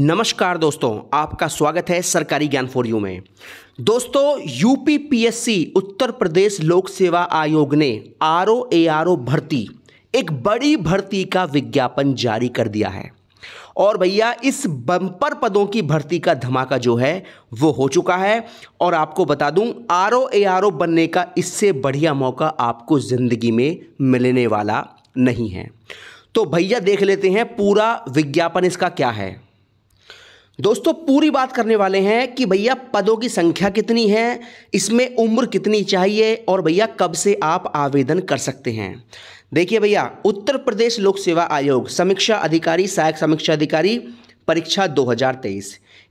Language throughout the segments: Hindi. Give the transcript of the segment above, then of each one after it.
नमस्कार दोस्तों आपका स्वागत है सरकारी ज्ञान फॉर यू में दोस्तों यूपी पीएससी उत्तर प्रदेश लोक सेवा आयोग ने R O A R O भर्ती एक बड़ी भर्ती का विज्ञापन जारी कर दिया है और भैया इस बम्पर पदों की भर्ती का धमाका जो है वो हो चुका है और आपको बता दूं R O A R O बनने का इससे बढ़िया मौका आपको ज़िंदगी में मिलने वाला नहीं है तो भैया देख लेते हैं पूरा विज्ञापन इसका क्या है दोस्तों पूरी बात करने वाले हैं कि भैया पदों की संख्या कितनी है इसमें उम्र कितनी चाहिए और भैया कब से आप आवेदन कर सकते हैं देखिए भैया उत्तर प्रदेश लोक सेवा आयोग समीक्षा अधिकारी सहायक समीक्षा अधिकारी परीक्षा 2023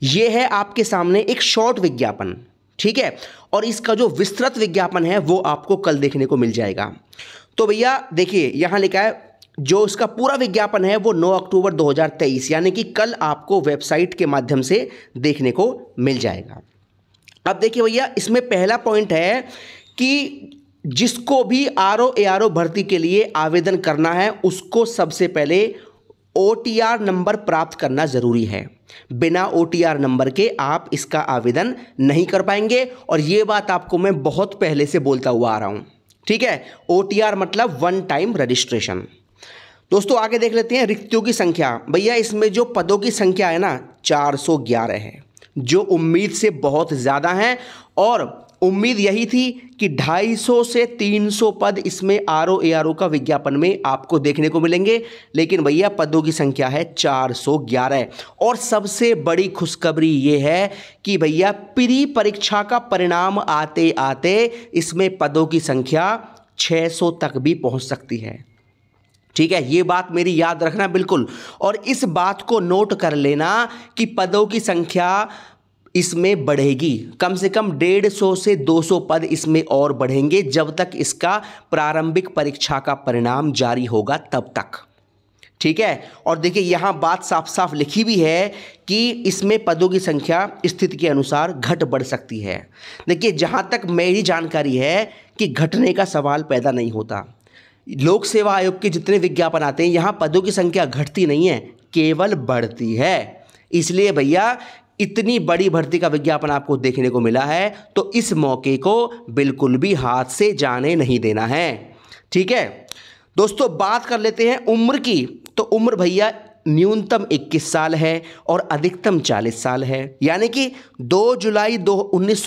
ये है आपके सामने एक शॉर्ट विज्ञापन ठीक है और इसका जो विस्तृत विज्ञापन है वो आपको कल देखने को मिल जाएगा तो भैया देखिए यहाँ लिखा है जो उसका पूरा विज्ञापन है वो 9 अक्टूबर 2023 यानी कि कल आपको वेबसाइट के माध्यम से देखने को मिल जाएगा अब देखिए भैया इसमें पहला पॉइंट है कि जिसको भी R O A R O भर्ती के लिए आवेदन करना है उसको सबसे पहले ओ टी आर नंबर प्राप्त करना ज़रूरी है बिना ओ टी आर नंबर के आप इसका आवेदन नहीं कर पाएंगे और ये बात आपको मैं बहुत पहले से बोलता हुआ आ रहा हूँ ठीक है ओ टी आर मतलब वन टाइम रजिस्ट्रेशन दोस्तों आगे देख लेते हैं रिक्तियों की संख्या भैया इसमें जो पदों की संख्या है ना 411 है जो उम्मीद से बहुत ज़्यादा हैं और उम्मीद यही थी कि 250 से 300 पद इसमें R O A R O का विज्ञापन में आपको देखने को मिलेंगे लेकिन भैया पदों की संख्या है 411 और सबसे बड़ी खुशखबरी ये है कि भैया प्री परीक्षा का परिणाम आते आते इसमें पदों की संख्या 600 तक भी पहुंच सकती है ठीक है ये बात मेरी याद रखना बिल्कुल और इस बात को नोट कर लेना कि पदों की संख्या इसमें बढ़ेगी कम से कम डेढ़ सौ से दो सौ पद इसमें और बढ़ेंगे जब तक इसका प्रारंभिक परीक्षा का परिणाम जारी होगा तब तक ठीक है और देखिए यहाँ बात साफ साफ लिखी भी है कि इसमें पदों की संख्या स्थिति के अनुसार घट बढ़ सकती है देखिए जहाँ तक मेरी जानकारी है कि घटने का सवाल पैदा नहीं होता लोक सेवा आयोग के जितने विज्ञापन आते हैं यहाँ पदों की संख्या घटती नहीं है केवल बढ़ती है इसलिए भैया इतनी बड़ी भर्ती का विज्ञापन आपको देखने को मिला है तो इस मौके को बिल्कुल भी हाथ से जाने नहीं देना है ठीक है दोस्तों बात कर लेते हैं उम्र की तो उम्र भैया न्यूनतम 21 साल है और अधिकतम 40 साल है यानी कि 2 जुलाई दो उन्नीस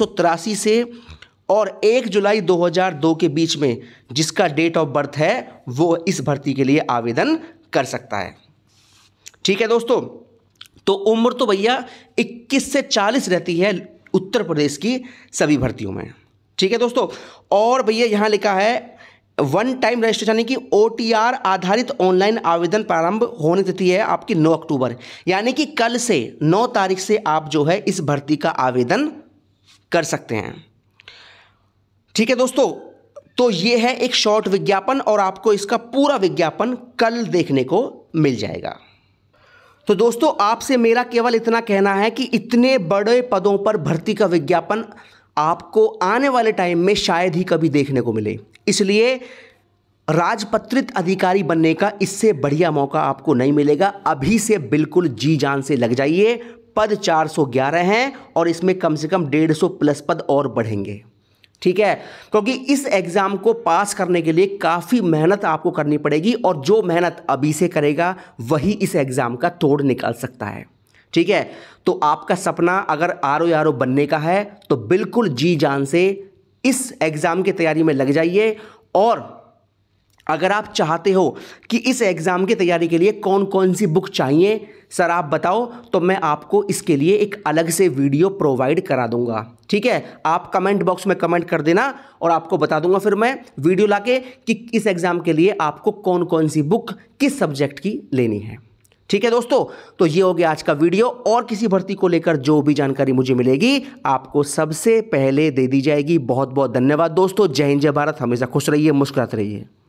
से और 1 जुलाई 2002 के बीच में जिसका डेट ऑफ बर्थ है वो इस भर्ती के लिए आवेदन कर सकता है ठीक है दोस्तों तो उम्र तो भैया 21 से 40 रहती है उत्तर प्रदेश की सभी भर्तियों में ठीक है दोस्तों और भैया यहाँ लिखा है वन टाइम रजिस्ट्रेशन यानी कि ओ आधारित ऑनलाइन आवेदन प्रारंभ होने तिथि है आपकी 9 अक्टूबर यानी कि कल से 9 तारीख से आप जो है इस भर्ती का आवेदन कर सकते हैं ठीक है दोस्तों तो ये है एक शॉर्ट विज्ञापन और आपको इसका पूरा विज्ञापन कल देखने को मिल जाएगा तो दोस्तों आपसे मेरा केवल इतना कहना है कि इतने बड़े पदों पर भर्ती का विज्ञापन आपको आने वाले टाइम में शायद ही कभी देखने को मिले इसलिए राजपत्रित अधिकारी बनने का इससे बढ़िया मौका आपको नहीं मिलेगा अभी से बिल्कुल जी जान से लग जाइए पद 411 हैं और इसमें कम से कम 150 प्लस पद और बढ़ेंगे ठीक है क्योंकि इस एग्ज़ाम को पास करने के लिए काफ़ी मेहनत आपको करनी पड़ेगी और जो मेहनत अभी से करेगा वही इस एग्ज़ाम का तोड़ निकाल सकता है ठीक है तो आपका सपना अगर आर ओ आर ओ बनने का है तो बिल्कुल जी जान से इस एग्ज़ाम की तैयारी में लग जाइए और अगर आप चाहते हो कि इस एग्ज़ाम की तैयारी के लिए कौन कौन सी बुक चाहिए सर आप बताओ तो मैं आपको इसके लिए एक अलग से वीडियो प्रोवाइड करा दूंगा ठीक है आप कमेंट बॉक्स में कमेंट कर देना और आपको बता दूंगा फिर मैं वीडियो लाके कि इस एग्ज़ाम के लिए आपको कौन कौन सी बुक किस सब्जेक्ट की लेनी है ठीक है दोस्तों तो ये हो गया आज का वीडियो और किसी भर्ती को लेकर जो भी जानकारी मुझे मिलेगी आपको सबसे पहले दे दी जाएगी बहुत बहुत धन्यवाद दोस्तों जय हिंद जय भारत हमेशा खुश रहिए मुस्कुराते रहिए